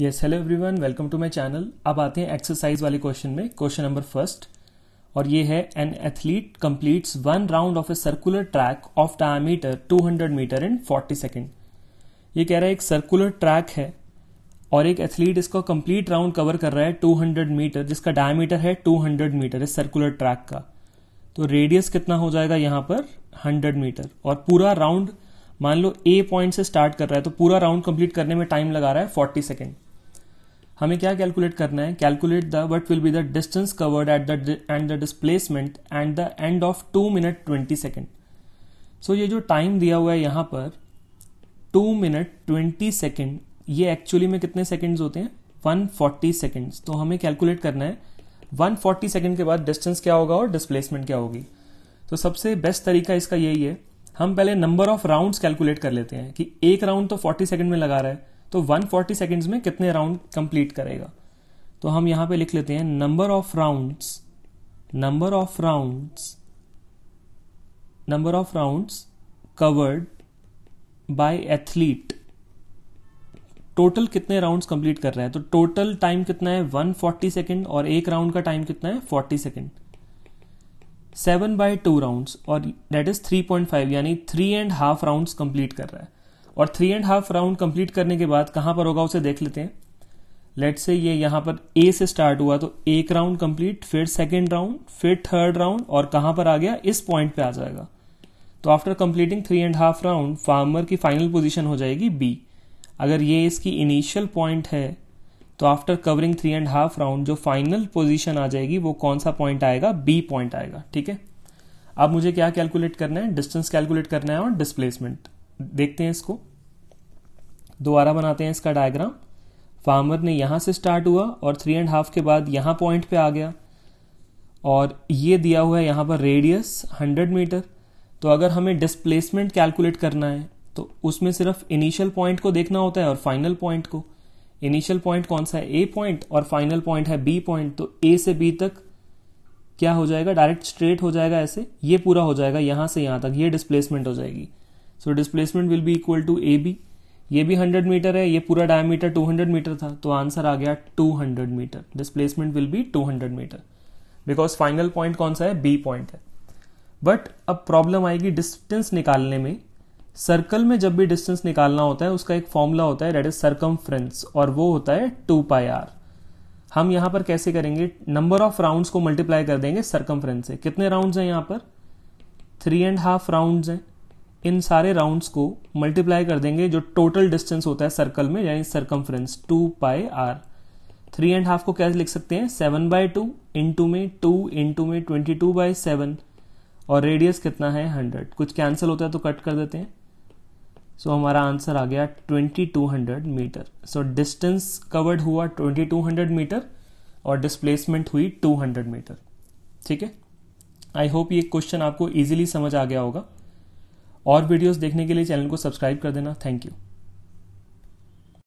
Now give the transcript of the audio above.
yes hello everyone welcome to my channel अब आते हैं एक्सरसाइज वाले क्वेश्चन में क्वेश्चन नंबर फर्स्ट और ये है an athlete completes one round of a circular track of diameter 200 metre in 40 second ये कह रहा है एक सर्कुलर ट्रैक है और एक एथलीट इसका कंप्लीट राउंड कवर कर रहा है 200 मीटर जिसका डायमीटर है 200 मीटर इस सर्कुलर ट्रैक का तो रेडियस कितना हो जाएगा यहाँ पर 100 मीटर और पूरा राउंड मान लो ए पॉइंट से स्टार्ट कर रहा है तो पूरा राउंड कंप्लीट करने में टाइम लगा रहा है 40 सेकेंड हमें क्या कैलकुलेट करना है calculate the what will be the distance covered at the end the displacement and the end of two minute twenty second so ये जो टाइम दिया हुआ है यहाँ पर टू मिनट ट्वेंटी सेकेंड ये एक्चुअली में कितने सेकेंड्स होते हैं वन फोर्टी सेकेंड्स तो हमें कैलकुलेट करना है वन फोर्टी सेकेंड के बाद डिस्टेंस क्या होगा और डिस्प्लेसमेंट क्या होगी तो सबसे बेस्ट तरीका इसका यही है हम पहले नंबर ऑफ राउंड्स कैलकुलेट कर लेते हैं कि एक राउंड तो फोर्टी सेकंड में लगा रहा है तो 140 सेकेंड्स में कितने राउंड कंप्लीट करेगा तो हम यहां पे लिख लेते हैं number of rounds number of rounds number of rounds covered by athlete total कितने राउंड्स कंप्लीट कर रहा है तो टोटल टाइम कितना है 140 सेकेंड और एक राउंड का टाइम कितना है 40 second seven by two round और that is three point five यानी three and half round complete कर रहा है और three and half round complete करने के बाद कहां पर होगा उसे देख लेते हैं लेट से ये यहां पर ए से स्टार्ट हुआ तो एक राउंड कंप्लीट फिर सेकेंड राउंड फिर थर्ड राउंड और कहां पर आ गया इस पॉइंट पे आ जाएगा तो after completing three and half round farmer की फाइनल पोजीशन हो जाएगी बी अगर ये इसकी इनिशियल पॉइंट है तो after covering three and half round जो फाइनल पोजीशन आ जाएगी वो कौन सा पॉइंट आएगा बी पॉइंट आएगा ठीक है अब मुझे क्या कैलकुलेट करना है डिस्टेंस कैलकुलेट करना है और डिस्प्लेसमेंट देखते हैं इसको दोबारा बनाते हैं इसका डायग्राम फार्मर ने यहाँ से स्टार्ट हुआ और थ्री एंड हाफ के बाद यहाँ पॉइंट पे आ गया और ये दिया हुआ है यहाँ पर रेडियस हंड्रेड मीटर तो अगर हमें डिस्प्लेसमेंट कैलकुलेट करना है तो उसमें सिर्फ इनिशियल पॉइंट को देखना होता है और फाइनल पॉइंट को इनिशियल पॉइंट कौन सा है ए पॉइंट और फाइनल पॉइंट है बी पॉइंट तो ए से बी तक क्या हो जाएगा डायरेक्ट स्ट्रेट हो जाएगा ऐसे ये पूरा हो जाएगा यहाँ से यहाँ तक ये डिस्प्लेसमेंट हो जाएगी so displacement will be equal to A B ये भी 100 मीटर है ये पूरा डायमीटर 200 मीटर था तो आंसर आ गया 200 metre displacement will be 200 metre because final point कौन सा है बी पॉइंट है बट अब प्रॉब्लम आएगी डिस्टेंस निकालने में सर्कल में जब भी डिस्टेंस निकालना होता है उसका एक फॉर्मूला होता है डेट इज सर्कम और वो होता है टू पाई आर हम यहां पर कैसे करेंगे नंबर ऑफ राउंड्स को मल्टीप्लाई कर देंगे सर्कम से कितने राउंड्स हैं यहां पर थ्री एंड हाफ राउंड्स हैं इन सारे राउंड्स को मल्टीप्लाई कर देंगे जो टोटल डिस्टेंस होता है सर्कल में यानी circumference two pi R three and half को कैसे लिख सकते हैं सेवन बाय टू इंटू में टू इंटू में ट्वेंटी टू बाई सेवन और रेडियस कितना है हंड्रेड कुछ कैंसिल होता है तो कट कर देते हैं सो so, हमारा आंसर आ गया twenty two hundred metre so distance covered हुआ ट्वेंटी टू हंड्रेड मीटर और डिस्प्लेसमेंट हुई टू हंड्रेड मीटर ठीक है आई होप ये क्वेश्चन आपको इजिली समझ आ गया होगा और वीडियोस देखने के लिए चैनल को सब्सक्राइब कर देना थैंक यू